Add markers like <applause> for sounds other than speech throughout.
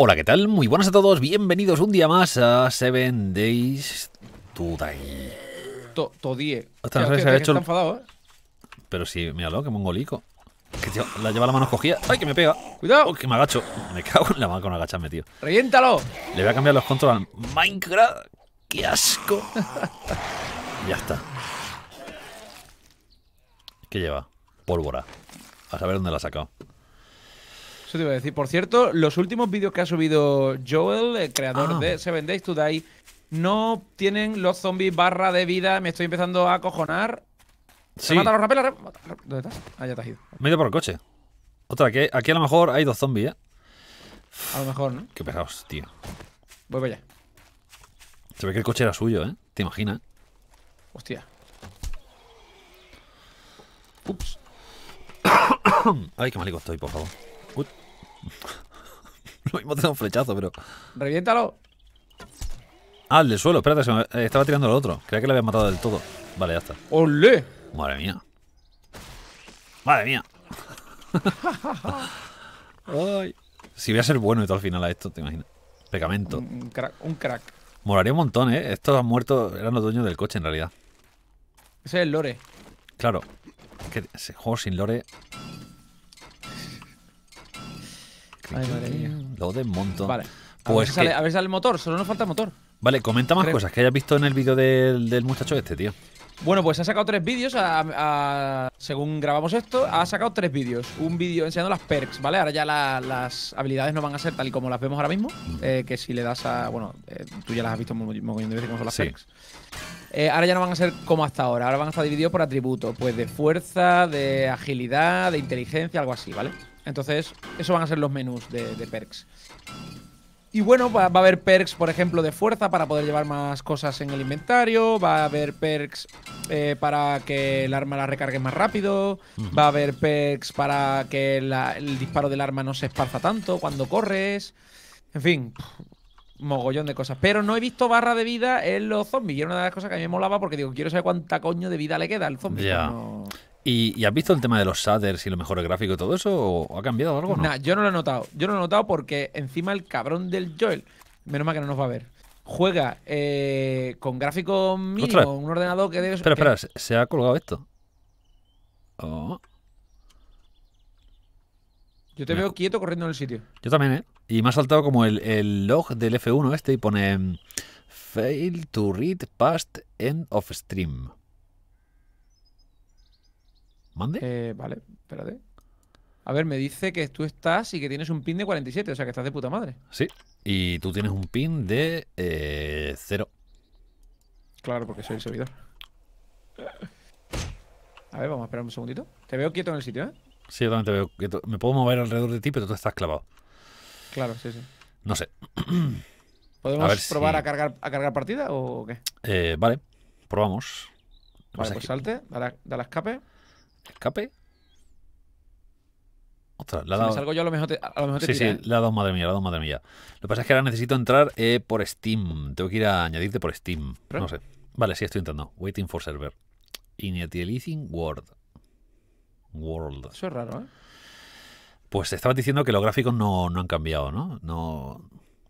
Hola, ¿qué tal? Muy buenas a todos, bienvenidos un día más a Seven Days Today Todie ha hecho ¿eh? Pero sí, míralo, que mongolico. Que tío, la lleva la mano escogida ¡Ay, que me pega! ¡Cuidado! que me agacho. Me cago en la mano con agacharme, tío. Reyéntalo. Le voy a cambiar los controles al Minecraft. ¡Qué asco! ya está. ¿Qué lleva? Pólvora. A saber dónde la ha sacado. Eso te iba a decir. Por cierto, los últimos vídeos que ha subido Joel, el creador ah. de Seven Days to Die, no tienen los zombies barra de vida. Me estoy empezando a acojonar ¿Se Mata los rapeles. ¿Dónde estás? Ah, ya te has ido. Me he ido por el coche. Otra, que aquí a lo mejor hay dos zombies, ¿eh? A lo mejor, ¿no? Qué pesados, tío. Voy ya Se ve que el coche era suyo, ¿eh? ¿Te imaginas? Hostia. Ups. <coughs> Ay, qué malico estoy, por favor. Uy. <laughs> Lo mismo te da un flechazo, pero. ¡Reviéntalo! Ah, el del suelo, espérate, eh, estaba tirando el otro. Creía que le había matado del todo. Vale, ya está. ¡Ole! Madre mía. Madre mía. <laughs> Ay. Si voy a ser bueno y todo al final a esto, te imagino. Pegamento. Un crack. moraría un montón, ¿eh? Estos han muerto, eran los dueños del coche en realidad. Ese es el lore. Claro. que ese juego sin lore madre mía. Lo desmonto. Vale. pues a ver si sale el motor, solo nos falta el motor. Vale, comenta más cosas que hayas visto en el vídeo del, del muchacho este, tío. Bueno, pues ha sacado tres vídeos, según grabamos esto, ha sacado tres vídeos. Un vídeo enseñando las perks, ¿vale? Ahora ya las habilidades no van a ser tal y como las vemos ahora mismo, mm. eh, que si le das a... Bueno, eh, tú ya las has visto muy, de veces como son las perks. Eh, ahora ya no van a ser como hasta ahora, ahora van a estar divididos por atributos, pues de fuerza, de agilidad, de inteligencia, algo así, ¿vale? Entonces, eso van a ser los menús de, perks. Y bueno, va, a haber perks, por ejemplo, de fuerza para poder llevar más cosas en el inventario. Va a haber perks eh, para que el arma la recargue más rápido. Va a haber perks para que el disparo del arma no se esparza tanto cuando corres. En fin, mogollón de cosas. Pero no he visto barra de vida en los zombies. Y era una de las cosas que a mí me molaba porque digo, quiero saber cuánta coño de vida le queda al zombie. Pues ¿Y, has visto el tema de los shaders y los mejores gráficos y todo eso? ¿O ha cambiado algo? No, yo no lo he notado. Yo no lo he notado porque encima el cabrón del Joel, menos mal que no nos va a ver, juega eh, con gráfico mínimo, un ordenador que debe... Espera, espera, se ha colgado esto. Oh. Yo te veo quieto corriendo en el sitio. Yo también, ¿eh? Y me ha saltado como el, el log del F1 este y pone... Mm, fail to read past end of stream. ¿Mande? Eh, vale, espérate. A ver, me dice que tú estás y que tienes un pin de 47, o sea que estás de puta madre. Sí, y tú tienes un pin de 0. Eh, claro, porque soy el servidor. A ver, vamos a esperar un segundito. Te veo quieto en el sitio, ¿eh? Sí, yo también te veo quieto. Me puedo mover alrededor de ti, pero tú estás clavado. Claro, sí, sí. No sé. <clears throat> ¿Podemos probar a, cargar, a cargar partida o qué? Eh, vale, probamos. Vale, pues salte, da la escape. ¿Escape? Ostras, la ha dado... salgo yo a lo mejor Sí, sí, ¿eh? le dado madre mía, le ha dado madre mía. Lo que pasa es que ahora necesito entrar eh, por Steam. Tengo que ir a añadirte por Steam. No sé. Vale, sí, estoy entrando. Waiting for server. Initializing world. World. Eso es raro, ¿eh? Pues estabas diciendo que los gráficos no, no han cambiado, ¿no? No.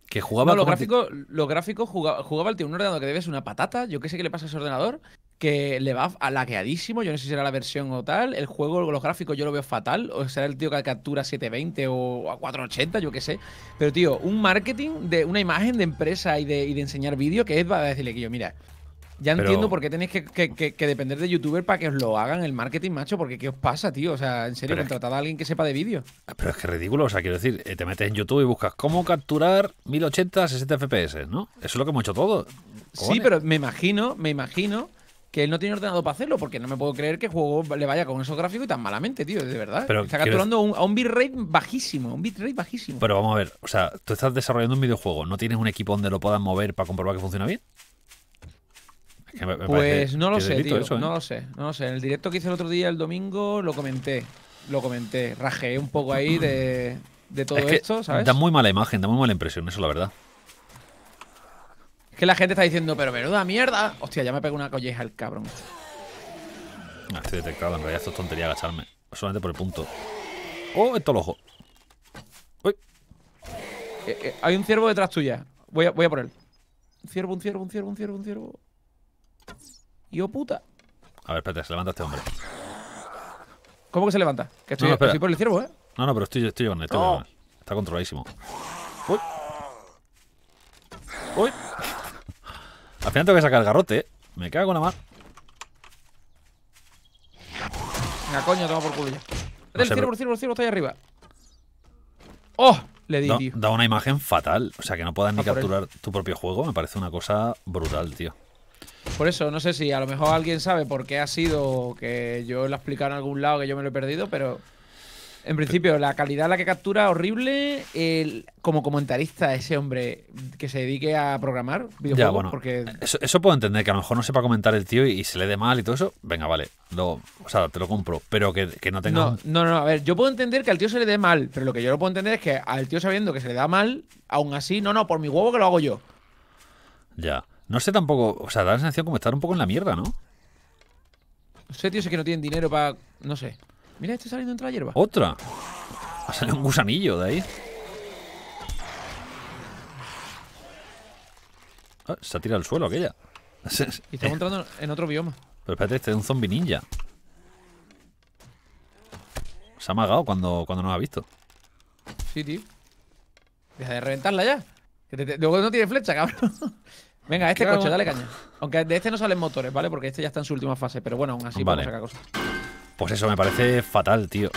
Que jugaba. No, los gráficos, Los jugaba, jugaba, el tío un ordenador que debes una patata. Yo qué sé qué le pasa a ese ordenador que le va a laqueadísimo Yo no sé si será la versión o tal. El juego, los gráficos, yo lo veo fatal. O será el tío que captura 720 o a 480, yo qué sé. Pero, tío, un marketing de una imagen de empresa y de, enseñar vídeo que es a decirle que yo, mira. Ya entiendo por qué tenéis que, que, depender de youtuber para que os lo hagan el marketing, macho, porque ¿qué os pasa, tío? O sea, en serio, contratad a alguien que sepa de vídeo. Ah, pero es que es ridículo, o sea, quiero decir, eh, te metes en YouTube y buscas cómo capturar 1080 a 60 FPS, ¿no? Eso es lo que hemos hecho todos. Sí, pero me imagino, me imagino que él no tiene ordenado para hacerlo, porque no me puedo creer que el juego le vaya con esos gráficos y tan malamente, tío, de verdad. está capturando a un bitrate bajísimo, un bitrate bajísimo. Pero vamos a ver, o sea, tú estás desarrollando un videojuego, ¿no tienes un equipo donde lo puedan mover para comprobar que funciona bien? pues no lo sé, tío, ¿eh? no lo sé, no lo sé. En el directo que hice el otro día, el domingo, lo comenté, lo comenté, Rajeé un poco ahí de, de todo esto, ¿sabes? Da muy mala imagen, da muy mala impresión, eso la verdad. Que la gente está diciendo, pero menuda mierda. Hostia, ya me pego una colleja el cabrón. Este. Ah, estoy detectado, en realidad esto es tontería agacharme. Solamente por el punto. Oh, esto lo ojo. Uy. Eh, eh, hay un ciervo detrás tuya. Voy a, voy a por él. Un ciervo, un ciervo, un ciervo, un ciervo, un ciervo. Yo puta. A ver, espérate, se levanta este hombre. ¿Cómo que se levanta? Que estoy, no, por el ciervo, ¿eh? No, no, pero estoy, estoy con Estoy oh. Está controladísimo. Uy. Uy. Al final tengo que sacar el garrote, ¿eh? Me cago en la mar. Venga, coño, toma por culo ya. el ciervo, el ciervo, el está ahí arriba. ¡Oh! Le di, da, tío. Da una imagen fatal. O sea, que no puedas ni capturar tu propio juego. Me parece una cosa brutal, tío. Por eso, no sé si a lo mejor alguien sabe por qué ha sido que yo lo he explicado en algún lado que yo me lo he perdido, pero en principio, la calidad la que captura, horrible. como comentarista, ese hombre que se dedique a programar videojuegos. bueno, porque... Eso, puedo entender, que a lo mejor no sepa comentar el tío y, se le dé mal y todo eso. Venga, vale. Lo, o sea, te lo compro, pero que, no tenga. No, no, no, a ver, yo puedo entender que al tío se le dé mal, pero lo que yo no puedo entender es que al tío sabiendo que se le da mal, aún así, no, no, por mi huevo que lo hago yo. Ya. No sé tampoco, o sea, da la sensación como estar un poco en la mierda, ¿no? No sé, tío, sé que no tienen dinero para. No sé. Mira, está saliendo entre la hierba. ¡Otra! Ha salido un gusanillo de ahí. Ah, se ha tirado al suelo aquella. Y estamos entrando en otro bioma. Pero espérate, este es un zombie ninja. Se ha amagado cuando, cuando nos ha visto. Sí, tío. Deja de reventarla ya. Que luego no tiene flecha, cabrón. <laughs> Venga, este coche, dale caña. Aunque de este no salen motores, ¿vale? Porque este ya está en su última fase. Pero bueno, aún así vale. cosas. Pues eso me parece fatal, tío.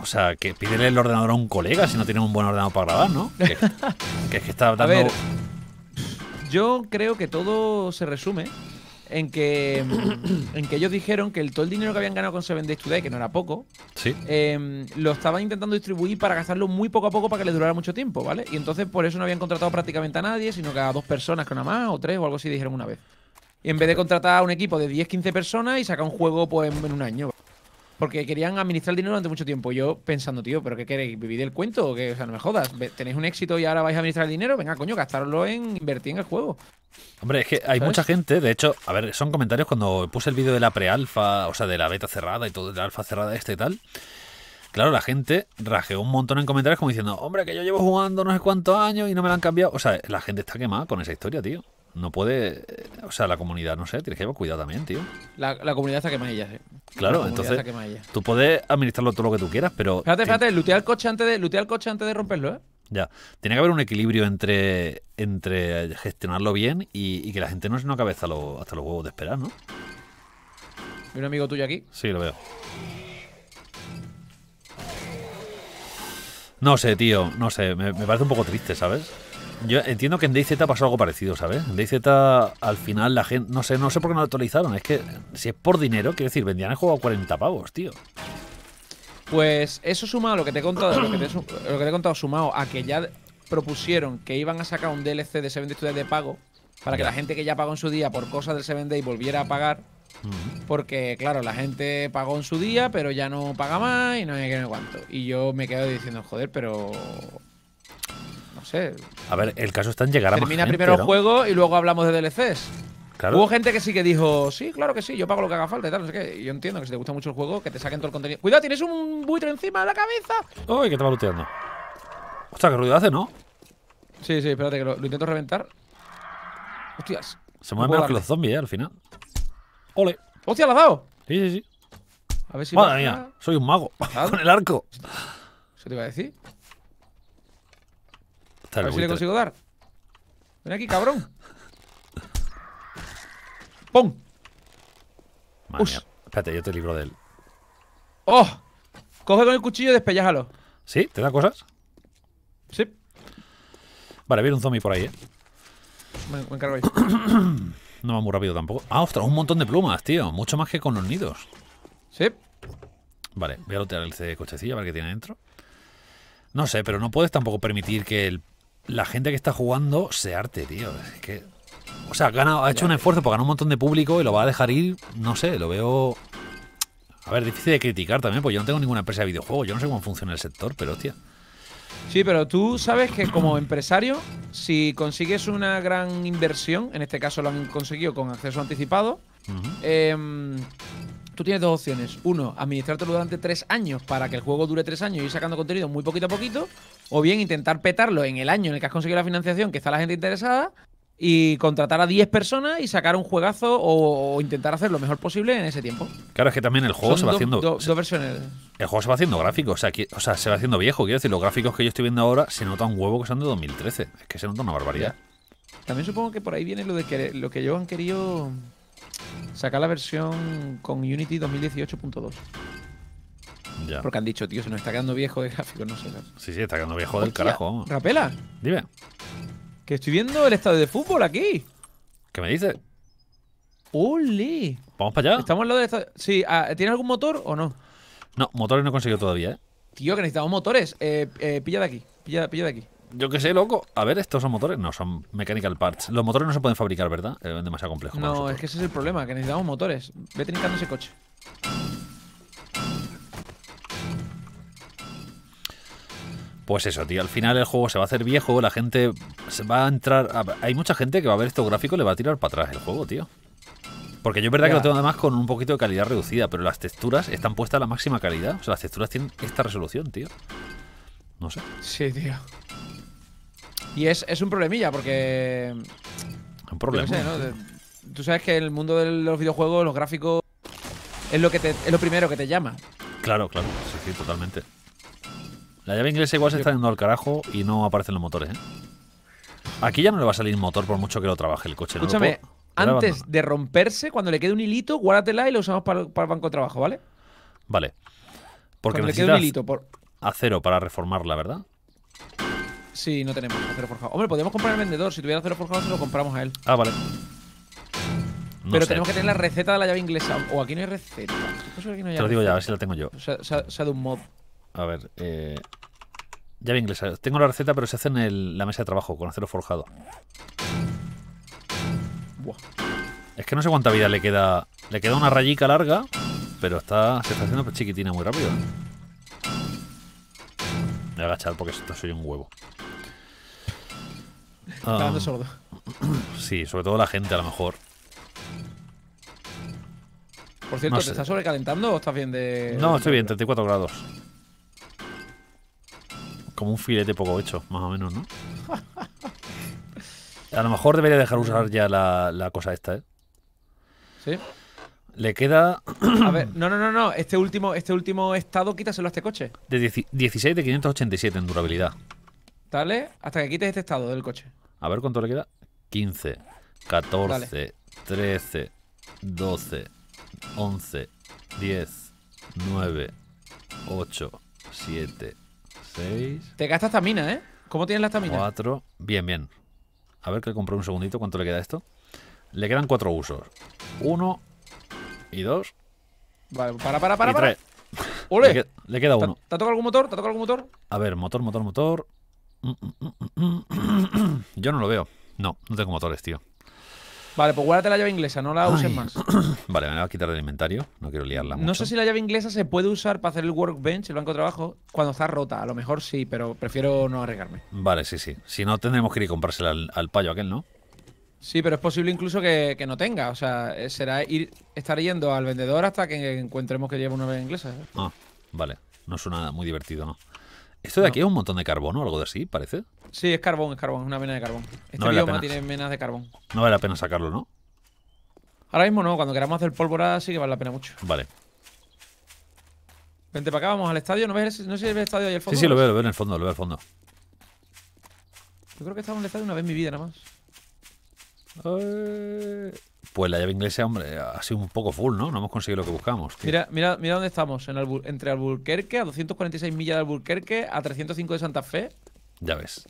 O sea, que pídele el ordenador a un colega si no tiene un buen ordenador para grabar, ¿no? Que, es que está dando... yo creo que todo se resume en que, en que ellos dijeron que el, todo el dinero que habían ganado con Seven Days Today, que no era poco, em, lo estaban intentando distribuir para gastarlo muy poco a poco para que le durara mucho tiempo, ¿vale? Y entonces por eso no habían contratado prácticamente a nadie, sino que a dos personas que una más, o tres, o algo así dijeron una vez. Y en vez de contratar a un equipo de 10-15 personas y sacar un juego pues en un año porque querían administrar el dinero durante mucho tiempo. Yo pensando, tío, ¿pero qué queréis? ¿Vivir el cuento? O, qué? o sea, no me jodas. ¿Tenéis un éxito y ahora vais a administrar el dinero? Venga, coño, gastarlo en invertir en el juego. Hombre, es que hay mucha gente, de hecho, a ver, son comentarios cuando puse el vídeo de la pre pre-alfa, o sea, de la beta cerrada y todo, de la alfa cerrada este y tal. Claro, la gente rajeó un montón en comentarios como diciendo, hombre, que yo llevo jugando no sé cuántos años y no me lo han cambiado. O sea, la gente está quemada con esa historia, tío no puede. Eh, o sea, la comunidad, no sé, tienes que llevar cuidado también, tío. La, comunidad está quemada ella, Claro, entonces. Tú puedes administrarlo todo lo que tú quieras, pero. Fíjate, fíjate, lutea el coche antes de, el coche antes de romperlo, ¿eh? Ya. Tiene que haber un equilibrio entre, entre gestionarlo bien y, que la gente no se una acabe hasta, lo, hasta los huevos de esperar, ¿no? ¿Hay un amigo tuyo aquí? Sí, lo veo. No sé, tío, no sé. me parece un poco triste, ¿sabes? Yo entiendo que en DayZ pasó algo parecido, ¿sabes? En DayZ al final la gente, no sé, no sé por qué no lo actualizaron, es que si es por dinero, quiero decir, vendían el juego a 40 pavos, tío. Pues eso sumado a lo que te he contado, lo que te he, contado sumado a que ya propusieron que iban a sacar un DLC de Seven Days de pago para que la gente que ya pagó en su día por cosas del Seven Day volviera a pagar. Porque, claro, la gente pagó en su día, pero ya no paga más y no hay que no cuánto. Y yo me quedo diciendo, joder, pero no sé. A ver, el caso está en llegar a Termina primero el juego y luego hablamos de DLCs. Claro. Hubo gente que sí que dijo, sí, claro que sí, yo pago lo que haga falta y tal, no sé qué. Yo entiendo que si te gusta mucho el juego, que te saquen todo el contenido. Cuidado, tienes un buitre encima de la cabeza. Uy, que te va luteando. Ostras, qué ruido hace, ¿no? Sí, sí, espérate, que lo, intento reventar. Hostias. Se mueven mejor que los zombies, ¿eh? al final. ¡Ole! ¡Hostia, la ha dado! Sí, sí, sí. A ver si Madre mía, soy un mago. <laughs> Con el arco. ¿Se te iba a decir? a ver si le consigo dar. Ven aquí, cabrón. ¡Pum! Espérate, yo te libro de él. ¡Oh! Coge con el cuchillo y despellájalo. ¿Sí? ¿Te da cosas? Sí. Vale, viene un zombie por ahí, ¿eh? Me, <clears throat> no va muy rápido tampoco. Ah, ostras, un montón de plumas, tío. Mucho más que con los nidos. Sí. Vale, voy a lotear el cochecillo a ver qué tiene dentro. No sé, pero no puedes tampoco permitir que el la gente que está jugando se arte, tío. Es que, o sea, ha hecho un esfuerzo porque ganar un montón de público y lo va a dejar ir, no sé, lo veo... A ver, difícil de criticar también, porque yo no tengo ninguna empresa de videojuegos, yo no sé cómo funciona el sector, pero hostia. Sí, pero tú sabes que como empresario, si consigues una gran inversión, en este caso lo han conseguido con acceso anticipado, eh, tú tienes dos opciones. Uno, administrártelo durante tres años para que el juego dure tres años y ir sacando contenido muy poquito a poquito. O bien intentar petarlo en el año en el que has conseguido la financiación, que está la gente interesada, y contratar a 10 personas y sacar un juegazo o, intentar hacer lo mejor posible en ese tiempo. Claro, es que también el juego se va haciendo. dos versiones. El juego se va haciendo gráfico, o sea, o sea, se va haciendo viejo. Quiero decir, los gráficos que yo estoy viendo ahora se nota un huevo que son de 2013. Es que se nota una barbaridad. También supongo que por ahí viene lo de que lo que ellos han querido Saca la versión con Unity 2018.2. Ya. Porque han dicho, tío, se nos está quedando viejo de gráficos, no sé. Sí, sí, está quedando viejo del carajo. Rapela. Dime. Que estoy viendo el estadio de fútbol aquí. ¿Qué me dices? ¡Ole! Vamos para allá. Estamos al lado del estadio. Sí, ah, ¿tienes algún motor o no? No, motores no he conseguido todavía, ¿eh? Tío, que necesitamos motores. Eh, eh, pilla de aquí. Pilla, pilla de aquí. Yo qué sé, loco. A ver, estos son motores. No, son mechanical parts. Los motores no se pueden fabricar, ¿verdad? Eh, es demasiado complejo. No, es que ese es el problema, que necesitamos motores. Ve trincando ese coche. Pues eso, tío. Al final el juego se va a hacer viejo, la gente se va a entrar. Hay mucha gente que va a ver esto gráfico y le va a tirar para atrás el juego, tío. Porque yo es verdad que lo tengo además con un poquito de calidad reducida, pero las texturas están puestas a la máxima calidad. O sea, las texturas tienen esta resolución, tío. No sé. Sí, tío. Y es, es un problemilla porque... Un problema. Tú sabes que el mundo de los videojuegos, los gráficos, es lo, que es lo primero que te llama. Claro, claro, sí, totalmente. La llave inglesa igual se está yendo al carajo y no aparecen los motores, ¿eh? Aquí ya no le va a salir motor por mucho que lo trabaje el coche. Escúchame, antes de romperse, cuando le quede un hilito, guárdatela y lo usamos para, el banco de trabajo, ¿vale? Vale. Porque necesitas por... acero para reformarla, ¿verdad? Sí, no tenemos acero forjado. Hombre, podríamos comprar al vendedor. Si tuviera acero forjado, se lo compramos a él. Ah, vale. Pero tenemos que tener la receta de la llave inglesa. O aquí no hay receta. Pues Te lo digo ya, a ver si la tengo yo. O sea, de un mod. A ver, eh. Llave inglesa. Tengo la receta, pero se hace en la mesa de trabajo, con acero forjado. Buah. Es que no sé cuánta vida le queda. Le queda una rayica larga, pero está, se está haciendo chiquitina muy rápido. Me voy a agachar porque esto soy un huevo. Ah. sordo. Sí, sobre todo la gente a lo mejor. Por cierto, ¿te estás sobrecalentando o estás bien de.? No, estoy bien, 34 grados. Como un filete poco hecho, más o menos, ¿no? <laughs> A lo mejor debería dejar usar ya la, cosa esta, ¿eh? Sí. Le queda. <clears throat> A ver, no, no, no, no. Este último, este último estado quítaselo a este coche. De 16 de 587 en durabilidad. Dale, hasta que quites este estado del coche. A ver cuánto le queda. 15, 14, 13, 12, 11, 10, 9, 8, 7, 6. Te gastas estamina, ¿eh? ¿Cómo tienes la estamina? 4. Bien, bien. A ver que compré un segundito. ¿Cuánto le queda esto? Le quedan 4 usos. 1 y 2 Vale, para, para, para. ¡Ole! Le, queda, uno. ¿Te, ha tocado algún motor? ¿Te ha tocado algún motor? A ver, motor, motor, motor. <coughs> Yo no lo veo. No, no tengo motores, tío. Vale, pues guárdate la llave inglesa, no la uses más. <coughs> Vale, me la voy a quitar del inventario, no quiero liarla. No sé si la llave inglesa se puede usar para hacer el workbench, el banco de trabajo, cuando está rota. A lo mejor sí, pero prefiero no arriesgarme. Vale, sí, sí. Si no, tendremos que ir a comprársela al, payo aquel, ¿no? Sí, pero es posible incluso que, no tenga. O sea, será ir, estar yendo al vendedor hasta que encontremos que lleva una llave inglesa. ¿eh? Ah, vale. No suena muy divertido, ¿no? ¿Esto de aquí es un montón de carbón o algo de así, parece? Sí, es carbón, es carbón, es una vena de carbón. Este no bioma tiene menas de carbón. No vale la pena sacarlo, ¿no? Ahora mismo no, cuando queramos hacer pólvora sí que vale la pena mucho. Vale. Vente para acá, vamos al estadio. ¿No, ves no sé si ves el estadio ahí al fondo? Sí, sí, lo veo, lo veo en el fondo, lo veo al fondo. Yo creo que he estado en el estadio una vez en mi vida, nada más. Ay. Eh, pues la llave inglesa, hombre, ha sido un poco full, ¿no? No hemos conseguido lo que buscamos. Mira, mira, mira dónde estamos, en entre Alburquerque, a 246 millas de Alburquerque, a 305 de Santa Fe. Ya ves.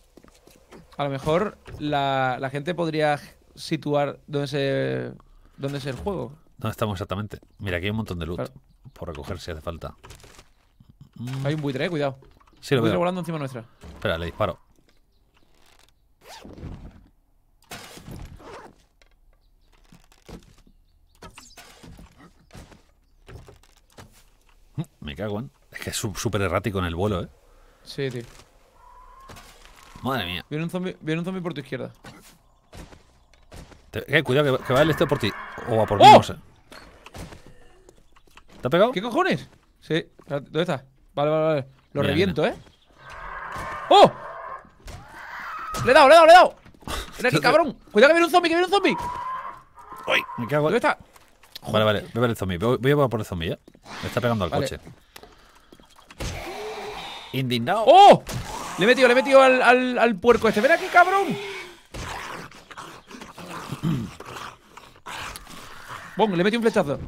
A lo mejor la, gente podría situar dónde es el juego. ¿Dónde estamos exactamente? Mira, aquí hay un montón de loot por recoger si hace falta. Hay un buitre, eh, cuidado. Sí, lo buitre volando encima nuestra. Espera, le disparo. Es que es súper errático en el vuelo, ¿eh? Sí, tío. Madre mía. Viene un zombie, viene un por tu izquierda. Eh, cuidado, que, va el este por ti. O va por mí, ¡Oh! no sé. ¿Te ha pegado? ¿Qué cojones? Sí. ¿Dónde está? Vale, vale, vale. Lo reviento, ¿eh? ¡Oh! ¡Le he dado, le he dado, le he dado! ¡Ven aquí, <laughs> cabrón! ¡Cuidado que viene un zombie, que viene un zombie! ¡Uy! ¿Dónde está? Vale, vale, voy a ver el zombie. Voy, voy a por el zombie, ¿eh? Me está pegando al coche. ¡Oh! Le he metido, le he metido al, puerco este. Ven aquí, cabrón. <clears throat> ¡Bom! Le he metido un flechazo.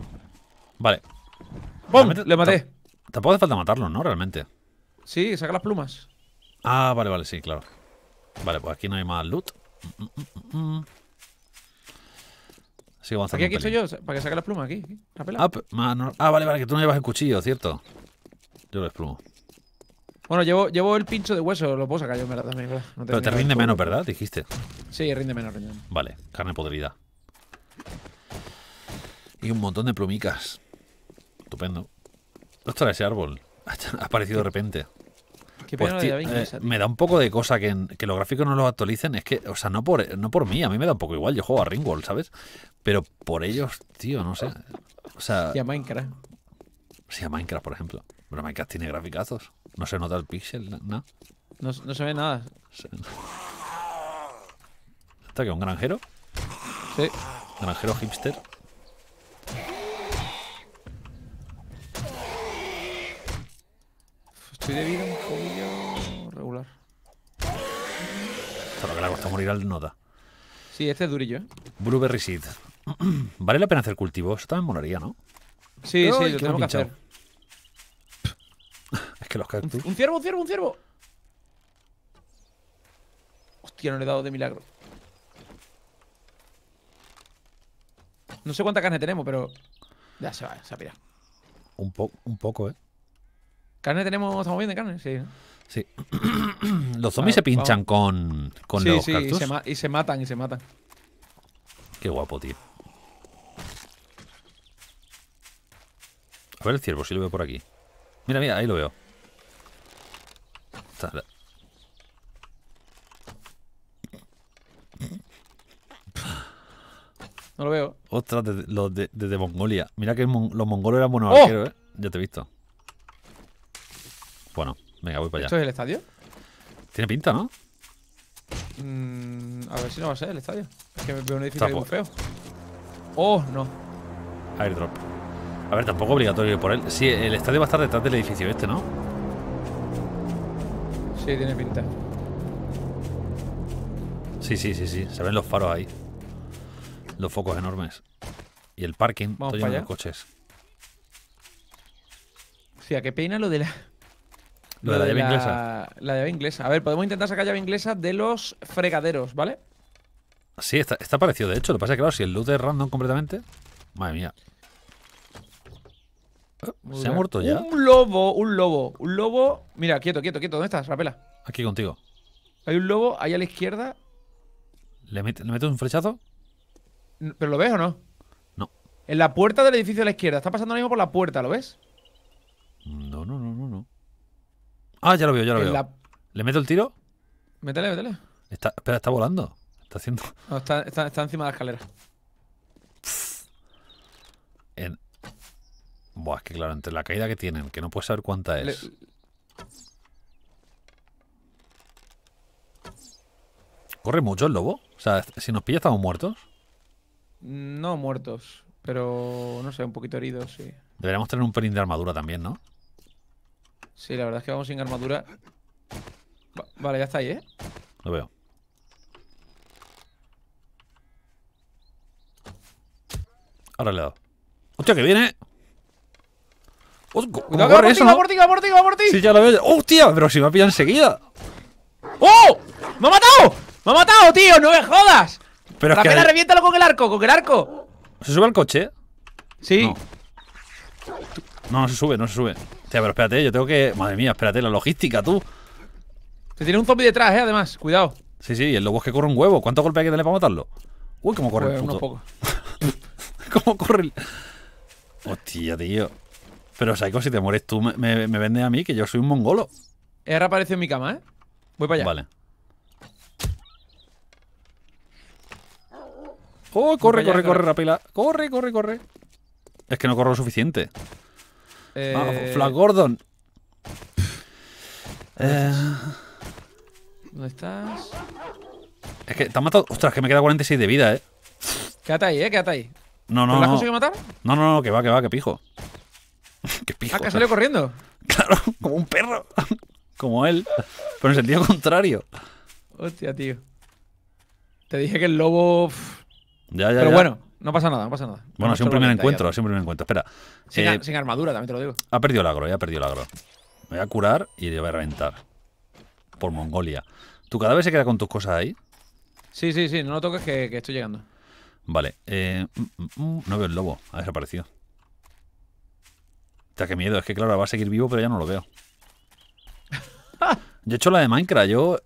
Vale. ¡Bom! Le maté. Tampoco hace falta matarlo, ¿no? Realmente. Sí, saca las plumas. Ah, vale, vale, sí, claro. Vale, pues aquí no hay más loot. Sí, vamos aquí, aquí estoy yo, para que saque las plumas, aquí. Ah, ah, vale, vale, que tú no llevas el cuchillo, ¿cierto? Yo lo desplumo. Bueno, llevo, llevo el pincho de hueso, lo puedo sacar yo, también. Pero te rinde menos, ¿verdad? Dijiste. Sí, rinde menos, Vale, carne podrida. Y un montón de plumicas. Estupendo. está ese árbol. <laughs> Ha aparecido de repente. Pues, eh, me da un poco de cosa que, que, los gráficos no los actualicen. Es que, o sea, no por, no por mí, a mí me da un poco igual. Yo juego a Ringworld, ¿sabes? Pero por ellos, tío, no sé. O sea. Y a Minecraft. Sí, a Minecraft, por ejemplo. Pero Minecraft tiene graficazos. No se nota el pixel? ¿no? No, se ve nada. ¿Está que un granjero? Sí. Granjero hipster. Estoy de vida un juguillo regular. Solo que le ha morir al Noda. Sí, este es durillo, ¿eh? Blueberry Seed. <clears throat> ¿Vale la pena hacer cultivo? Eso también molaría, ¿no? Sí, sí, lo tengo que hacer. ¡Un, ciervo, un ciervo, un ciervo! Hostia, no le he dado de milagro. No sé cuánta carne tenemos, pero. Ya se va, se ha Un, un poco, ¿eh? ¿Carne tenemos? ¿Estamos bien de carne? Sí. Sí. <clears throat> los zombies se pinchan con, con Y se, y se matan, y se matan. Qué guapo, tío. A ver el ciervo, si lo veo por aquí. Mira, mira, ahí lo veo. No lo veo. Ostras, desde, de, Mongolia. Mira que los mongolos eran buenos ¡Oh! arqueros, ¿eh? Ya te he visto. Bueno, venga, voy para allá. ¿Esto es el estadio? Tiene pinta, ¿no? Mm, a ver si no va a ser el estadio. Es que veo un edificio muy feo. Oh, no. Airdrop. A ver, tampoco obligatorio ir por él. Sí, el estadio va a estar detrás del edificio este, ¿no? Sí, tiene pinta. Sí, sí, sí, sí. Se ven los faros ahí. Los focos enormes. Y el parking. Vamos para lleno de coches. Hostia, qué pena lo de la. Lo, de, la llave inglesa. La llave inglesa. A ver, podemos intentar sacar llave inglesa de los fregaderos, ¿vale? Sí, está, parecido, de hecho. Lo que pasa es que, claro, si el loot es random completamente. Madre mía. ¿Se ha muerto ya? Un lobo, un lobo, un lobo. Mira, quieto, quieto, quieto. ¿Dónde estás, Rapela? Aquí contigo. Hay un lobo ahí a la izquierda. ¿Le, metes ¿Le meto un flechazo? ¿Pero lo ves o no? No. En la puerta del edificio a la izquierda. Está pasando ahora mismo por la puerta, ¿lo ves? No, no, no, no, no. Ah, ya lo veo, ya lo veo. ¿Le meto el tiro? Métele, métele. espera, está volando. Está haciendo. <laughs> No, está, está, está encima de la escalera. Buah, es que claro, entre la caída que tienen, que no puedes saber cuánta es. ¿Corre mucho el lobo? O sea, si nos pilla estamos muertos. No muertos, pero no sé, un poquito heridos, sí. Deberíamos tener un pelín de armadura también, ¿no? Sí, la verdad es que vamos sin armadura. vale, ya está ahí, ¿eh? Lo veo. Ahora le he dado. ¡Hostia, que viene! Oh, por va por ti, va por ti, va por ti! Sí, ya lo veo. ¡Hostia! Pero si me ha pillado enseguida. ¡Oh! ¡Me ha matado! ¡Me ha matado, tío! ¡No me jodas! Pero es reviéntalo con el arco, con el arco. ¿Se sube al coche? Sí. No. No, se sube, no se sube. Hostia, pero espérate, yo tengo que. Madre mía, espérate, la logística, tú. Se tiene un zombie detrás, eh, además. Cuidado. Sí, sí, y el lobo es que corre un huevo. ¿Cuántos golpes hay que darle para matarlo? Uy, cómo corre el pues, unos pocos. <laughs> ¿Cómo corre el.? Hostia, tío. Pero, Saiko, si te mueres tú, me, me vendes a mí, que yo soy un mongolo. He reaparecido en mi cama, ¿eh? Voy para allá. Vale. ¡Oh, corre, corre, corre, Rapila! ¡Corre, corre, corre! Es que no corro lo suficiente. Eh... Gordon. Eh. ¿Dónde estás? Es que te han matado. Ostras, que me queda 46 de vida, eh. Quédate ahí, eh, quédate ahí. No, no. ¿No la has conseguido matar? No, no, no, que va, que va, que pijo. <laughs> que pijo. Ah, que salió corriendo. Claro, como un perro. como él. Pero en sentido contrario. Hostia, tío. Te dije que el lobo. Pero bueno, no pasa nada, no pasa nada. Bueno, sido un primer encuentro, siempre un primer encuentro. Espera. Eh, sin, armadura, también te lo digo. Ha perdido la agro, ya ha perdido la agro. voy a curar y le voy a reventar. Por Mongolia. ¿Tu cadáver se queda con tus cosas ahí? Sí, sí, sí, no lo toques que, estoy llegando. Vale. Eh, mm, mm, mm, no veo el lobo, ha desaparecido. O sea, qué miedo, es que claro, va a seguir vivo, pero ya no lo veo. <laughs> Yo he hecho la de Minecraft, yo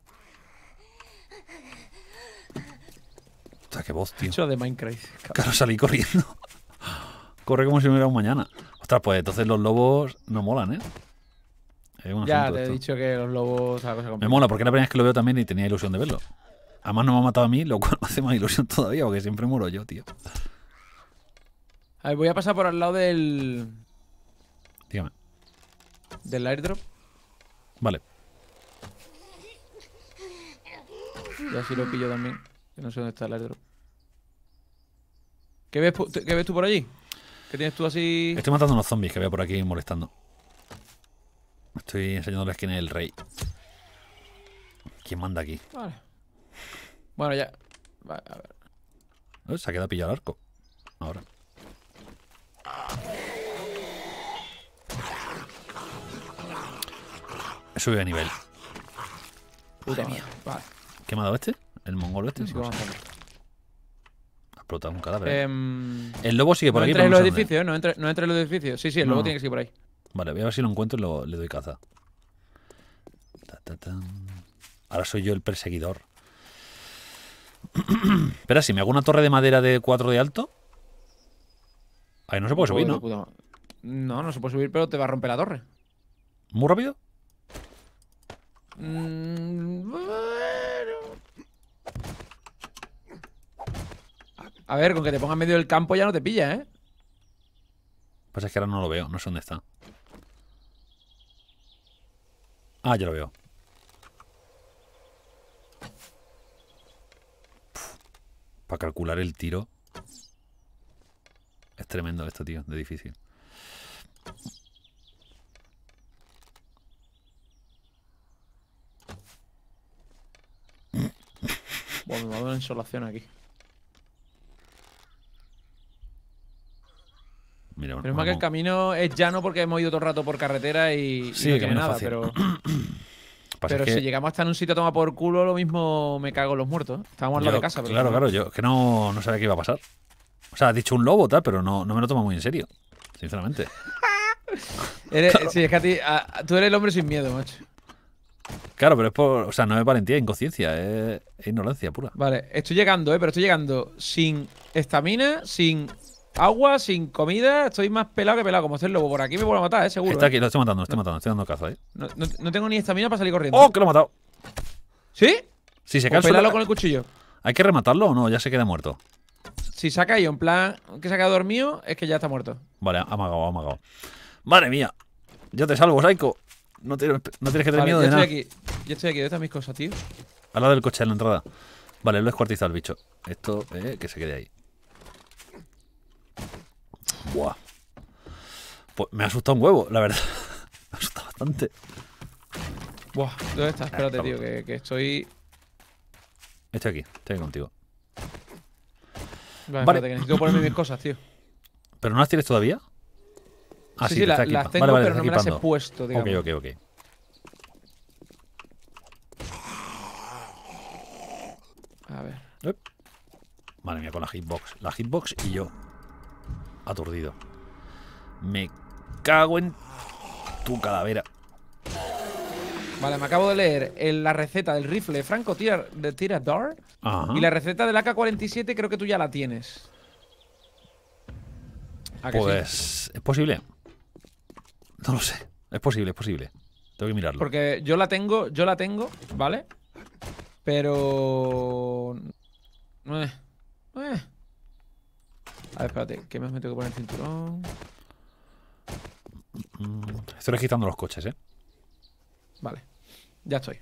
Que tío. de Minecraft. Claro, salí corriendo. <laughs> Corre como si no hubiera un mañana. Ostras, pues entonces los lobos no molan, ¿eh? ya te he dicho que los lobos. me mola, porque la primera vez que lo veo también y tenía ilusión de verlo. Además, no me ha matado a mí, lo cual <laughs> me hace más ilusión todavía, porque siempre muero yo, tío. A ver, voy a pasar por al lado del. Dígame. Del airdrop. Vale. Y así lo pillo también. Yo no sé dónde está el airdrop. ¿Qué ves, tú por allí? ¿Qué tienes tú así? Estoy matando a unos zombies que veo por aquí molestando. Estoy enseñando la esquina del rey. ¿Quién manda aquí? Vale. Bueno, ya. a ver. se ha quedado pillado el arco. Ahora. He subido de nivel. Puta mía. Vale. ¿Qué me ha dado este? el mongol este. Ha explotado un cadáver. ¿eh? Em, el lobo sigue por no aquí. Entra en los edificios, no entra, no entra en los edificios. Sí, sí, el lobo tiene que seguir por ahí. Vale, voy a ver si lo encuentro y le doy caza. Ahora soy yo el perseguidor. <clears throat> Espera, si me hago una torre de madera de 4 de alto. Ahí no se puede subir, ¿no? No, no se puede subir, pero te va a romper la torre. ¿Muy rápido? Mm, A ver, con que te ponga en medio del campo ya no te pilla, ¿eh? Pasa es que ahora no lo veo, no sé dónde está. Ah, ya lo veo. para calcular el tiro. Es tremendo esto, tío, de difícil. Bueno, me va a dar una insolación aquí. pero es más que el camino es llano porque hemos ido todo el rato por carretera y, no tiene nada, pero. <clears throat> pero si llegamos hasta en un sitio a tomar por culo, lo mismo me cago en los muertos. ¿eh? Estábamos al lado de casa. Pero claro, claro, yo es que no, no sabía qué iba a pasar. O sea, has dicho un lobo, tal, pero no, me lo tomo muy en serio, sinceramente. <laughs> Sí, es que a ti, tú eres el hombre sin miedo, macho. Claro, pero es por. O sea, no es valentía, es inconsciencia, es, es ignorancia pura. Vale, estoy llegando, ¿eh? Pero estoy llegando sin estamina, sin Agua, sin comida, estoy más pelado que pelado, como ser lobo. Por aquí me voy a matar, eh, seguro. Está aquí, eh. lo estoy matando, lo estoy matando, estoy dando caza, eh. No, tengo ni estamina para salir corriendo. ¡Oh, que lo he matado! ¿Sí? Si se cae Pelalo con el cuchillo. ¿Hay que rematarlo o no? Ya se queda muerto. Si se ha caído, en plan que se ha quedado dormido, es que ya está muerto. Vale, amagado, amagado. Madre mía. Yo te salvo, Saiko. No, tienes que tener miedo de estoy Aquí. Yo estoy aquí, ¿dónde están mis cosas, tío? Al lado del coche, en la entrada. Vale, lo he descuartizado el bicho. Esto, eh, que se quede ahí. Buah. Pues me ha asustado un huevo, la verdad. <laughs> me ha asustado bastante. Buah, ¿dónde estás? Ah, espérate, tío, que, estoy... Estoy aquí, estoy aquí contigo. Vale, vale. que necesito ponerme mis cosas, tío. ¿Pero no las tienes todavía? Ah, sí, sí, las tengo, vale, pero no me las he puesto, digamos. Ok, ok, ok. A ver. Madre mía, con la hitbox. La hitbox y yo aturdido. Me cago en tu calavera. Vale, me acabo de leer la receta del rifle Franco tira, de Tirador y la receta del AK-47 creo que tú ya la tienes. Pues es posible. No lo sé. Es posible, es posible. Tengo que mirarlo. Porque yo la tengo, yo la tengo, ¿vale? Pero... eh. eh. A ah, ver, espérate, ¿qué más me tengo que poner el cinturón? Mm, estoy registrando los coches, ¿eh? Vale, ya estoy.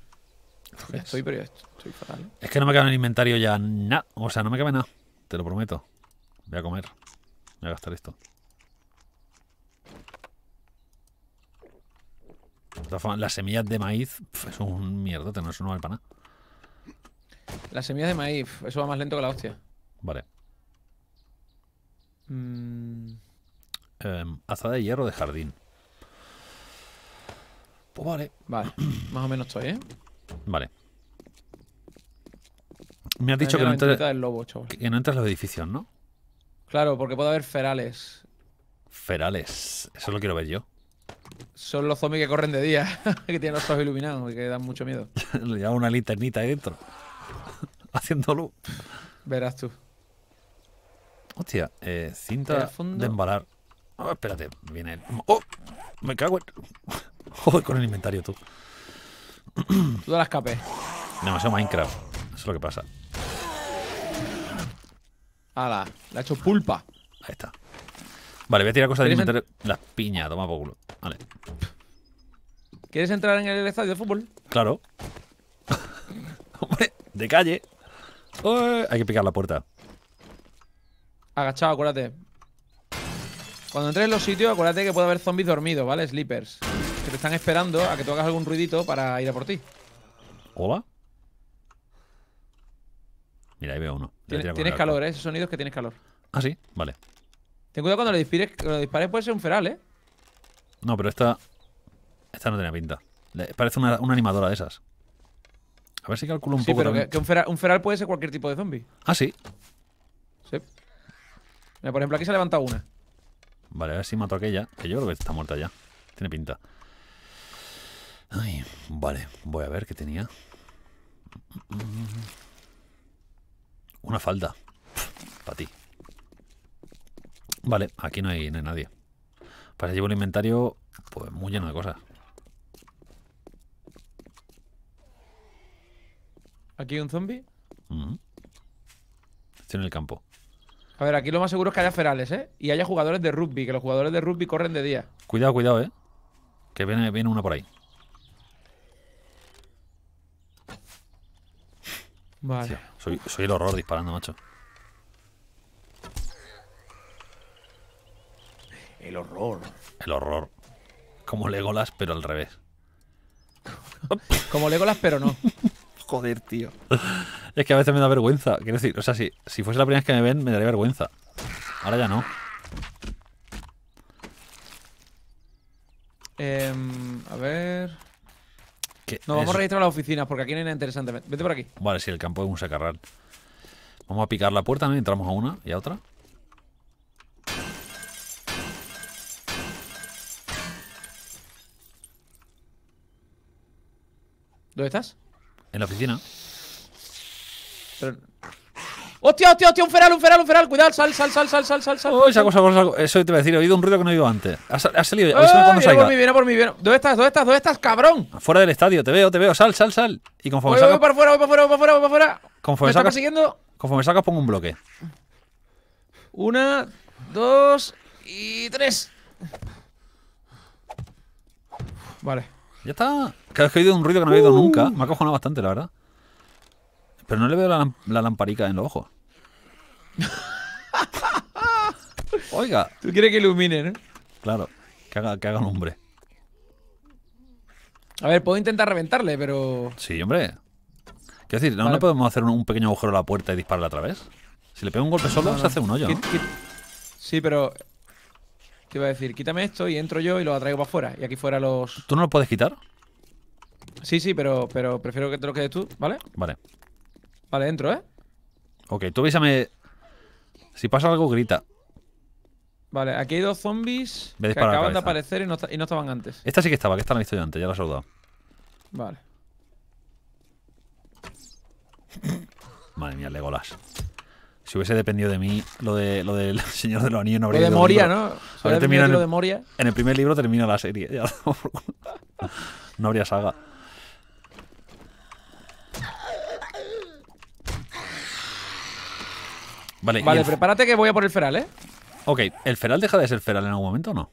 estoy, pero ya estoy fatal. Es que no me cabe en el inventario ya nada. O sea, no me cabe nada, te lo prometo. Voy a comer. Voy a gastar esto. Las semillas de maíz es un mierdote, no, eso no vale para nada. Las semillas de maíz, eso va más lento que la hostia. Vale. Mm. eh, em, azada de hierro de jardín. Pues vale. Vale, <clears throat> más o menos estoy, ¿eh? Vale. Me has dicho que no, entres, que no entras a los edificios, ¿no? Claro, porque puede haber ferales. Ferales, eso lo quiero ver yo. Son los zombies que corren de día, <laughs> que tienen los ojos iluminados y que dan mucho miedo. <laughs> Le lleva una linternita ahí dentro, <laughs> haciendo luz. Verás tú. Hostia, eh, cinta de embalar. Oh, espérate, viene el... ¡Oh! Me cago en... <laughs> Joder con el inventario, tú. tú te la escape. No, es Minecraft. Eso es lo que pasa. ¡Hala! Le ha hecho pulpa. Ahí está. Vale, voy a tirar cosas de inventario. la Las piñas, toma por Vale. ¿Quieres entrar en el estadio de fútbol? Claro. <laughs> Hombre, de calle. hay que picar la puerta. Agachado, acuérdate. Cuando entres en los sitios, acuérdate que puede haber zombies dormidos, ¿vale? Sleepers. Que te están esperando a que tú hagas algún ruidito para ir a por ti. ¿Hola? Mira, ahí veo uno. Tienes, calor, ¿eh? sonido es que tienes calor. Ah, sí, vale. Ten cuidado cuando le dispares, puede ser un feral, ¿eh? No, pero esta. Esta no tenía pinta. Parece una, animadora de esas. A ver si calculo un poco. Sí, pero que, un, feral, un, feral, puede ser cualquier tipo de zombie. Ah, sí por ejemplo, aquí se ha levantado una. Vale, a ver si mato a aquella. Que yo creo que está muerta ya. Tiene pinta. vale. Voy a ver qué tenía. Una falda. Para ti. Vale, aquí no hay, nadie. Para pues llevo un inventario pues muy lleno de cosas. ¿Aquí hay un zombie? Estoy en el campo. A ver, aquí lo más seguro es que haya ferales, ¿eh? Y haya jugadores de rugby, que los jugadores de rugby corren de día. Cuidado, cuidado, ¿eh? Que viene, viene una por ahí. Vale. soy, soy el horror disparando, macho. El horror. El horror. Como Legolas, pero al revés. Como Legolas, pero no. <laughs> Joder, tío. Es que a veces me da vergüenza. Quiero decir, o sea, si, si fuese la primera vez que me ven, me daría vergüenza. Ahora ya no. Eh, a ver. Nos vamos a registrar a las oficinas porque aquí no hay nada interesante. Vete por aquí. Vale, sí, el campo es un sacarral. Vamos a picar la puerta, ¿no? Entramos a una y a otra. ¿Dónde estás? En la oficina hostia, hostia! ¡Un feral, un feral, un feral! ¡Cuidado! ¡Sal, sal, sal, sal, sal, sal! sal. Oh, esa cosa, Eso te iba a decir. He oído un ruido que no he oído antes. Ha, ha salido. cuando salga. por mí, viene por mí, viene. ¿Dónde estás? ¿Dónde estás? ¿Dónde estás, cabrón? Fuera del estadio. Te veo, te veo. Sal, sal, sal. Y conforme sacas... Voy para afuera, voy para afuera, voy para afuera, voy para Conforme ¿Me Estás persiguiendo? Conforme sacas, pongo un bloque. Una, dos y tres. Vale. Ya está. Cada que he oído un ruido que no he oído nunca. Me ha cojonado bastante, la verdad. Pero no le veo la, lamparica en los ojos. <laughs> Oiga. Tú quieres que ilumine, ¿no? Claro, que haga, que haga A ver, puedo intentar reventarle, pero. Sí, hombre. Quiero decir, ¿no, ¿no podemos hacer un, pequeño agujero a la puerta y dispararle a través? Si le pego un golpe solo, se hace un hoyo. Sí, pero. ¿qué iba a decir, quítame esto y entro yo y lo atraigo para afuera. Y aquí fuera los. ¿Tú no lo puedes quitar? Sí, sí, pero, pero prefiero que te lo quedes tú, ¿vale? Vale. Vale, entro, ¿eh? Ok, tú me Si pasa algo, grita. Vale, aquí hay dos zombies que acaban de aparecer y no, estaban antes. Esta sí que estaba, que esta la he visto yo antes, ya la he saludado. Vale. Madre mía, Legolas. Si hubiese dependido de mí, lo, de, lo del <laughs> Señor de los Anillos no habría. Lo de Moria, ¿no? de Moria. En el primer libro termina la serie. Ya, <laughs> no habría saga. Vale, prepárate que voy a por el feral, ¿eh? Ok, ¿el feral deja de ser feral en algún momento o no?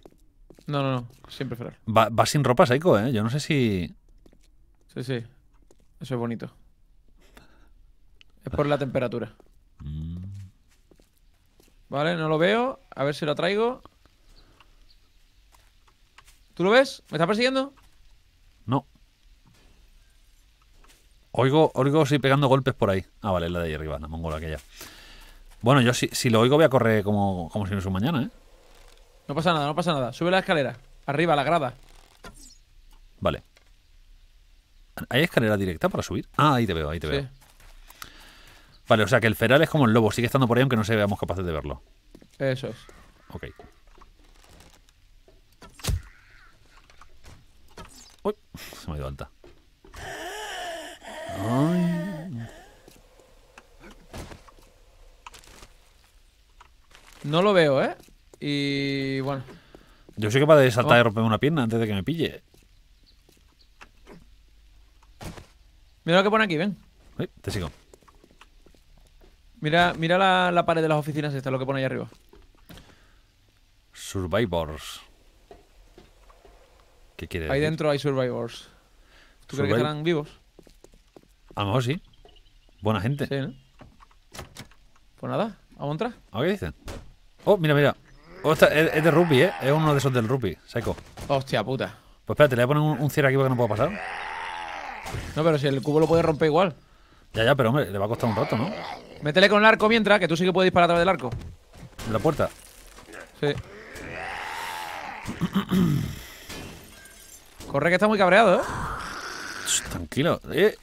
No, no, no, siempre feral. Va, sin ropa seco, ¿eh? Yo no sé si... Sí, sí, eso es bonito. Es por la temperatura. Mm. Vale, no lo veo. A ver si lo traigo. ¿Tú lo ves? ¿Me está persiguiendo? No. Oigo, oigo, pegando golpes por ahí. Ah, vale, la de ahí arriba, la mongola aquella. Bueno, yo si, lo oigo voy a correr como, si no es un mañana, ¿eh? No pasa nada, no pasa nada. Sube la escalera. Arriba, la grada. Vale. ¿Hay escalera directa para subir? Ah, ahí te veo, ahí te veo. Vale, o sea que el feral es como el lobo, sigue estando por ahí aunque no se veamos capaces de verlo. Eso es. Ok. Uy, se me ha ido alta. Ay. No lo veo, ¿eh? Y bueno. Yo soy capaz de saltar oh. y romperme una pierna antes de que me pille. Mira lo que pone aquí, ven. te sigo. Mira, mira la, pared de las oficinas esta, lo que pone ahí arriba. Survivors. ¿Qué quiere decir? Ahí dentro hay survivors. ¿Tú crees que estarán vivos? A lo mejor sí. Buena gente. Sí, ¿no? Pues nada, a ¿A qué dicen? Oh, mira, mira. Oh, es, de rugby, ¿eh? Es uno de esos del rugby, seco. Hostia puta. Pues espérate, le voy a poner un, cierre aquí para que no pueda pasar. No, pero si el cubo lo puede romper igual. Ya, ya, pero hombre, le va a costar un rato, ¿no? Métele con el arco mientras, que tú sí que puedes disparar a través del arco. ¿En la puerta? Sí. Corre que está muy cabreado, ¿eh? tranquilo. Eh.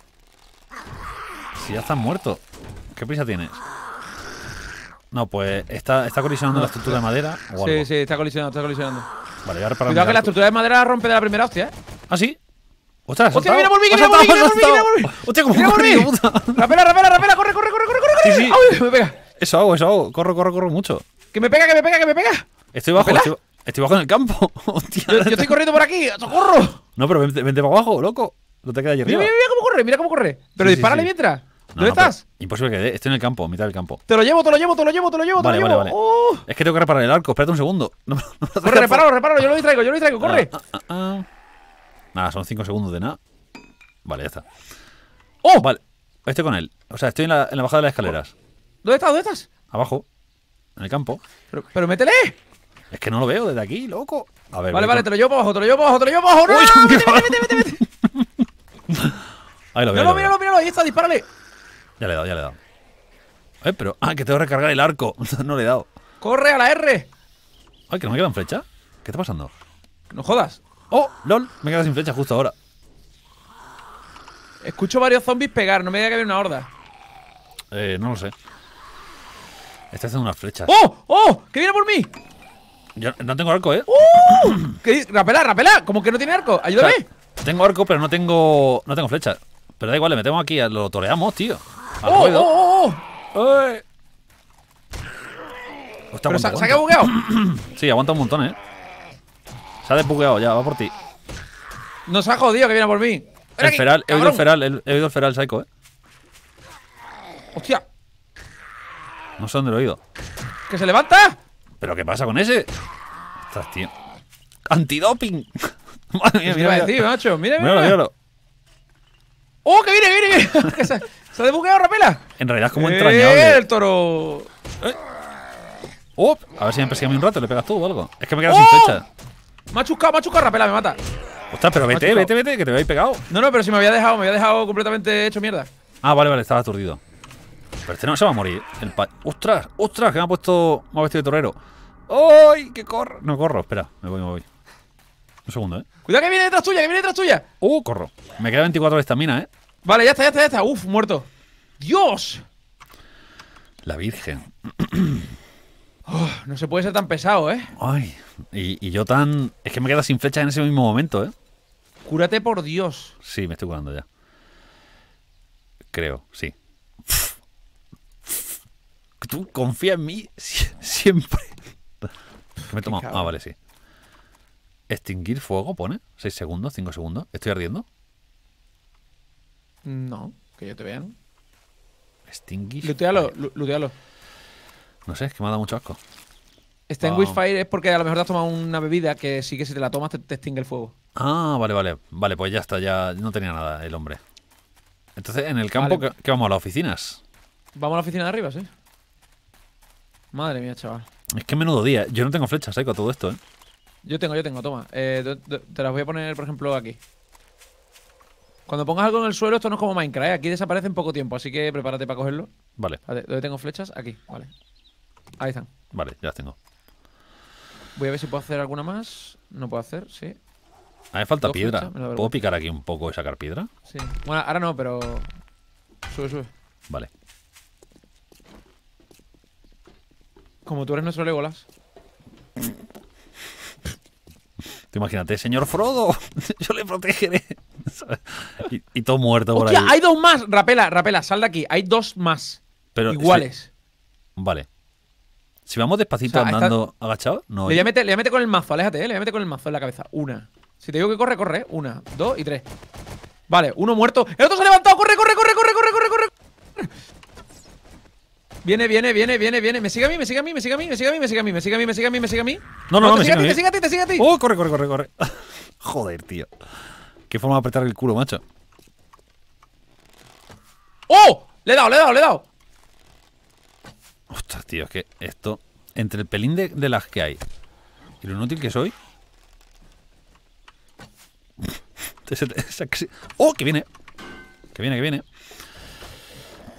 Si ya estás muerto. ¿Qué prisa tienes? No, pues está, está colisionando la estructura de madera. O algo. Sí, sí, está colisionando, está colisionando. Vale, ya reparamos. Cuidado que la estructura de madera rompe de la primera hostia, ¿eh? ¿Ah, sí? ¡Ostras! ¡Hostia, mira por mí, mira por mí, mira por mí, cómo mira puta! ¡Rapela, rapela, rapela! ¡Corre, corre, corre, corre, corre! Sí, sí. ¡Ay, me pega! Eso hago, eso hago. Corro, corro, corro mucho. ¡Que me pega, que me pega, que me pega! Estoy bajo, estoy, estoy, bajo en el campo. <laughs> Hostia. Yo, estoy corriendo por aquí, corro. No, pero vente, vente para abajo, loco. No te quedas allí arriba. Mira, mira, cómo corre, mira cómo corre. Pero dispárale mientras. ¿Dónde estás? Imposible que dé. Estoy en el campo, mitad del campo. Te lo llevo, te lo llevo, te lo llevo, te lo llevo, vale, te lo vale, llevo. Vale. Oh. Es que tengo que reparar el arco. Espérate un segundo. <laughs> No, corre, repáralo, repáralo. Yo lo distraigo, yo lo distraigo. Corre. Ah, ah, ah, nada, son 5 segundos de nada. Vale, ya está. ¡Oh! ¡Oh! Vale. Estoy con él. O sea, estoy en la, en la bajada de las escaleras. ¿Dónde estás? ¿Dónde estás? Abajo. En el campo. Pero, métele. Es que no lo veo desde aquí, loco. A ver. Vale, vale, te lo llevo para abajo, te lo llevo para abajo, te lo llevo para abajo. ¡No! ¡Vete, <laughs> vete, vete, vete! Ahí lo veo. Míralo, míralo, míralo, ahí está, dispárale. Ya le he dado, ya le he dado. Eh, pero. Ah, que tengo que recargar el arco. <laughs> no le he dado. ¡Corre a la R! Ay, que no me quedan flechas. ¿Qué está pasando? ¡No jodas! ¡Oh! ¡Lol! Me quedado sin flecha justo ahora. Escucho varios zombies pegar, no me diga que había una horda. Eh, no lo sé. Está haciendo unas flechas. ¡Oh! ¡Oh! ¡Que viene por mí! Yo no tengo arco, ¿eh? ¡Uh! ¡Rapela, rapela! Como que no tiene arco, ayúdame. tengo arco, pero no tengo. No tengo flechas. Pero da igual, le metemos aquí, lo toreamos, tío. Al oh, Oh, oh, oh. se, aguanta. se, ha bugueado. <clears throat> sí, aguanta un montón, eh. Se ha desbugueado ya, va por ti. Nos ha jodido que viene por mí. El feral, he oído el feral, he oído el feral, Psycho, eh. Hostia. No sé dónde lo he oído. ¡Que se levanta! ¿Pero qué pasa con ese? Ostras, tío. ¡Antidoping! <laughs> Madre mía, mira, mira, Mira, míralo, míralo. ¡Oh, que viene, viene! viene. <laughs> ¿Se, ha debugueado Rapela? En realidad es como entrañable. Eh, ¡El toro! Eh. Oh. a ver si me persigue a mí un rato, le pegas tú o algo. Es que me he quedado ¡Oh! sin fecha. Me ha chuscado, Rapela, me mata. Ostras, pero vete, vete, vete, que te habéis pegado. No, no, pero si me había dejado, me había dejado completamente hecho mierda. Ah, vale, vale, estaba aturdido. Pero este no se va a morir. El pa ostras, ostras, que me ha puesto. Me ha vestido de torero. ¡Ay! ¡Que corro! No corro, espera, me voy, me voy. Un segundo, ¿eh? Cuidado que viene detrás tuya, que viene detrás tuya. Uh, corro. Me queda 24 de estamina, ¿eh? Vale, ya está, ya está, ya está. Uf, muerto. ¡Dios! La Virgen. Oh, no se puede ser tan pesado, ¿eh? Ay, y, yo tan... Es que me quedo sin flechas en ese mismo momento, ¿eh? Cúrate por Dios. Sí, me estoy curando ya. Creo, sí. Tú confía en mí siempre. me he tomado? Ah, vale, sí. Extinguir fuego, pone. 6 segundos, 5 segundos. ¿Estoy ardiendo? No, que yo te vea, ¿no? Extinguir. Lutealo, lutealo. No sé, es que me ha dado mucho asco. Extinguish Fire es porque a lo mejor te has tomado una bebida que sí que si te la tomas te, extingue el fuego. Ah, vale, vale. Vale, pues ya está, ya no tenía nada el hombre. Entonces, en el campo, ¿qué, vamos a las oficinas? Vamos a la oficina de arriba, sí. Madre mía, chaval. Es que menudo día. Yo no tengo flechas, eh Con todo esto, ¿eh? Yo tengo, yo tengo, toma. Eh, te, las voy a poner, por ejemplo, aquí. Cuando pongas algo en el suelo, esto no es como Minecraft, ¿eh? aquí desaparece en poco tiempo, así que prepárate para cogerlo. Vale. ¿Dónde tengo flechas? Aquí, vale. Ahí están. Vale, ya las tengo. Voy a ver si puedo hacer alguna más. No puedo hacer, sí. A mí me falta piedra. ¿Puedo picar aquí un poco y sacar piedra? Sí. Bueno, ahora no, pero... Sube, sube. Vale. Como tú eres nuestro Legolas. Te imagínate, señor Frodo, <laughs> yo le protegeré. <laughs> Y, todo muerto por Hostia, ahí. hay dos más. Rapela, rapela, sal de aquí. Hay dos más. iguales. vale. Si vamos despacito andando Le voy, a meter, con el mazo, aléjate, eh, le voy a meter con el mazo en la cabeza. Una. Si te digo que corre, corre. Una, dos y tres. Vale, uno muerto. El otro se ha levantado. Corre, corre, corre, corre, corre, corre, corre. Viene, viene, viene, viene, viene. Me sigue a mí, me sigue a mí, me sigue a mí, me sigue a mí, me sigue a mí, me sigue a mí, me sigue a mí, me sigue a mí. No, no, no, me sigue a ti, te sigue a ti, te sigue a ti. Oh, corre, corre, corre, corre. Joder, tío. Qué forma de apretar el culo, macho. ¡Oh! Le he dado, le he dado, le he dado. Ostras, tío, es que esto. Entre el pelín de, de las que hay y lo inútil que soy. ¡Oh! Que viene. Que viene, que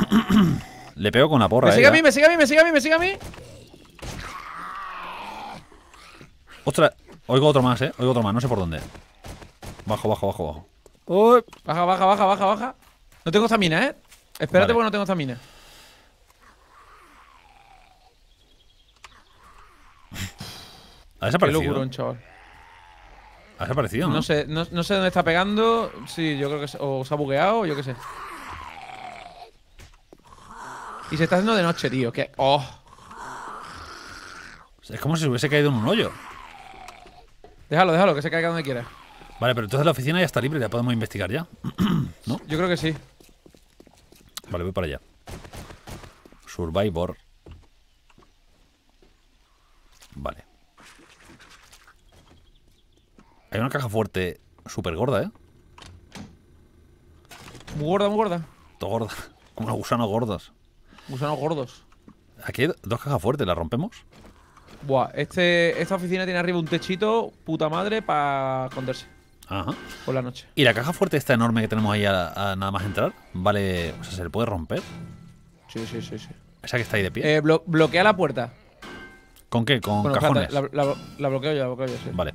viene. Le pego con la porra, Me sigue a mí, me sigue a mí, me sigue a mí, me sigue a mí. Ostras, oigo otro más, eh. Oigo otro más, no sé por dónde. Bajo, bajo, bajo, bajo. Uy, baja, baja, baja, baja, baja. No tengo zamina, eh. Espérate porque no tengo zamina. ¿Ha desaparecido? Qué locurón, chaval. ¿Ha desaparecido, no? No sé, no, sé dónde está pegando. Sí, yo creo que... Se, se ha bugueado, yo qué sé. Y se está haciendo de noche, tío. Que. Oh. Es como si se hubiese caído en un hoyo. Déjalo, déjalo, que se caiga donde quiera. Vale, pero entonces la oficina ya está libre, ya podemos investigar ya. <clears throat> ¿No? Yo creo que sí. Vale, voy para allá. Survivor. Vale. Hay una caja fuerte súper gorda, ¿eh? Muy gorda, muy gorda. Todo gorda. <laughs> Como los gusanos gordos. Usanos gordos. Aquí hay dos cajas fuertes, ¿las rompemos? Buah, este, esta oficina tiene arriba un techito, puta madre, para esconderse. Ajá. Por la noche. ¿Y la caja fuerte esta enorme que tenemos ahí a, nada más entrar? Vale, o sea, ¿se le puede romper? Sí, sí, sí, sí. Esa que está ahí de pie. Eh, bloquea la puerta. ¿Con qué? ¿Con cajones? la, bloqueo yo, la bloqueo yo, sí. Vale.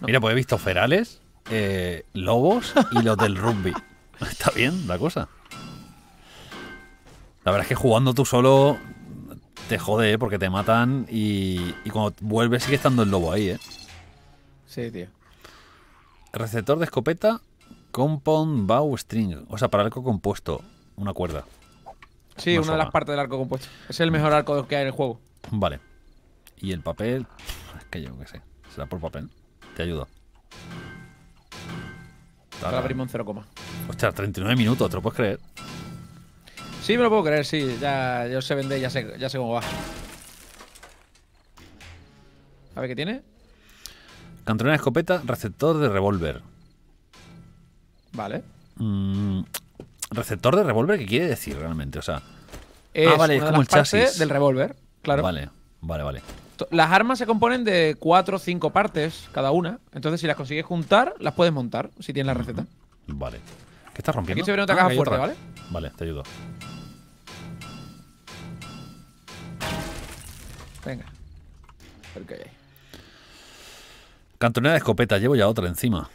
Mira, pues he visto ferales, eh, lobos y los del rugby. <laughs> <laughs> Está bien la cosa. La verdad es que jugando tú solo te jode, ¿eh? porque te matan y, cuando vuelves sigue estando el lobo ahí, ¿eh? Sí, tío. Receptor de escopeta, compound bow string. O sea, para arco compuesto, una cuerda. Sí, una, de las partes del arco compuesto. Es el mejor arco que hay en el juego. Vale. Y el papel, es que yo qué sé. Será por papel. Te ayudo. Ahora abrimos Ostras, 39 minutos, ¿te lo puedes creer? Sí, me lo puedo creer, sí. Ya, yo sé vender, ya sé, ya sé cómo va. A ver qué tiene. Cantrona de escopeta, receptor de revólver. Vale. Mm, receptor de revólver, ¿qué quiere decir realmente? O sea. Es ah, como el chasis. Del revólver, claro. Vale, vale, vale. Las armas se componen de cuatro o cinco partes cada una. Entonces, si las consigues juntar, las puedes montar, si tienes la receta. Vale. ¿Qué estás rompiendo? Aquí se viene ah, otra caja fuerte, ¿vale? Vale, te ayudo. Venga. ¿Qué Cantonera de escopeta, llevo ya otra encima.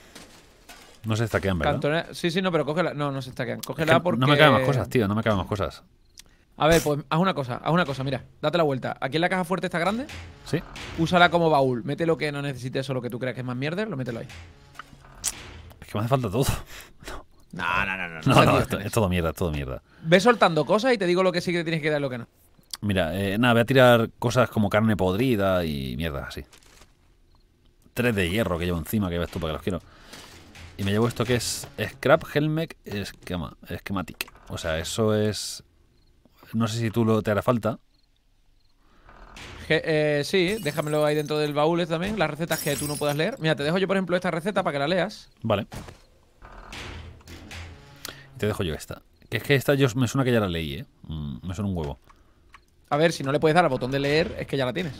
<clears throat> no se estaquean, ¿verdad? Sí, sí, no, pero cógela. No, no se estaquean. Cógela porque. No me caben más cosas, tío, no me caben más cosas. A ver, pues haz una cosa, haz una cosa, mira, date la vuelta. Aquí en la caja fuerte está grande. Sí. Úsala como baúl. Mete lo que no necesites o lo que tú creas que es más mierder, lo mételo ahí que me hace falta todo. <laughs> No. No, no, no, no. es todo mierda, es todo mierda. Ve soltando cosas y te digo lo que sí que tienes que dar y lo que no. Mira, eh, nada, voy a tirar cosas como carne podrida y mierda así. Tres de hierro que llevo encima, que ves tú para que los quiero. Y me llevo esto que es Scrap Helmec esquema O sea, eso es. No sé si tú lo te hará falta, eh, sí, déjamelo ahí dentro del baúl también, las recetas que tú no puedas leer. Mira, te dejo yo, por ejemplo, esta receta para que la leas. Vale. Te dejo yo esta. Que es que esta yo, me suena que ya la leí, ¿eh? Mm, me suena un huevo. A ver, si no le puedes dar al botón de leer, es que ya la tienes.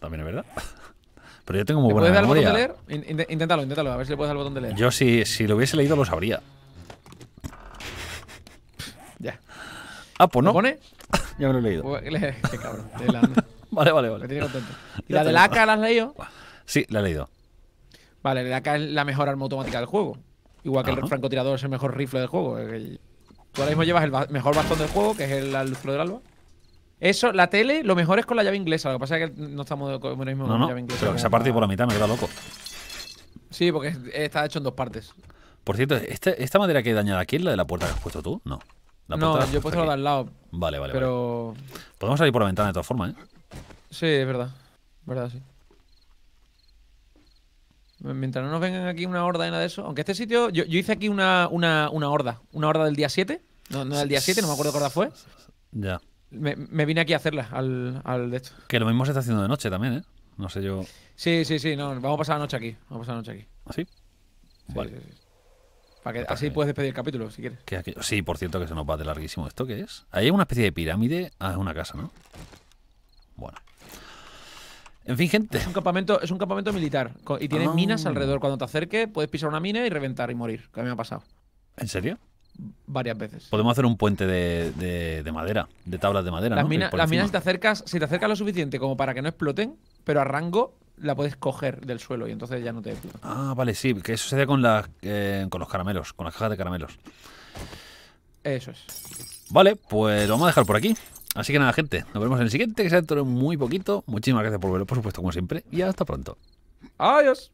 También es verdad. <laughs> Pero yo tengo muy ¿Le buena puedes dar al botón de leer? inténtalo, inténtalo, a ver si le puedes dar al botón de leer. Yo, si, si lo hubiese leído, lo sabría. ya. Ah, pues no. pone? <laughs> ya me lo he leído. <laughs> vale, vale, vale. la de AK la has leído? Sí, la he leído. Vale, la AK es la mejor arma automática del juego. Igual que el francotirador es el mejor rifle del juego. Tú ahora mismo llevas el mejor bastón del juego, que es el rifle del Alba. Eso, la tele, lo mejor es con la llave inglesa. Lo que pasa es que no estamos con el mismo la llave inglesa. Pero esa parte por la mitad me queda loco. Sí, porque está hecho en dos partes. Por cierto, ¿esta, esta madera que he dañado aquí es la de la puerta que has puesto tú? No no, yo he puesto la de al lado. Vale, vale. Pero. Podemos salir por la ventana de todas formas, ¿eh? Sí, es verdad. Verdad, sí. Mientras no nos vengan aquí una horda y nada de eso. Aunque este sitio. Yo, hice aquí una, una, una, horda. Una horda del día 7. No, no del día 7, no me acuerdo qué fue. Ya. Me, vine aquí a hacerla al, al de esto. Que lo mismo se está haciendo de noche también, ¿eh? No sé yo. Sí, sí, sí. vamos a pasar la noche aquí. Vamos a pasar la noche aquí. ¿Ah, sí, vale así puedes despedir el capítulo, si quieres. sí, por cierto, que se nos va de larguísimo. ¿Esto qué es? Ahí hay una especie de pirámide. Ah, es una casa, ¿no? Bueno. En fin, gente. Es un campamento, es un campamento militar. Y tiene ah. minas alrededor. Cuando te acerques, puedes pisar una mina y reventar y morir. Que a mí me ha pasado. ¿En serio? varias veces. Podemos hacer un puente de, madera, de tablas de madera. Las, las minas, si te, acercas, si te acercas lo suficiente como para que no exploten, pero a rango, la puedes coger del suelo y entonces ya no te. Ah, vale, sí, que eso sucede con, las... Eh, con los caramelos, con las cajas de caramelos. Eso es. Vale, pues lo vamos a dejar por aquí. Así que nada, gente, nos vemos en el siguiente, que se ha de muy poquito. Muchísimas gracias por verlo, por supuesto, como siempre, y hasta pronto. Adiós.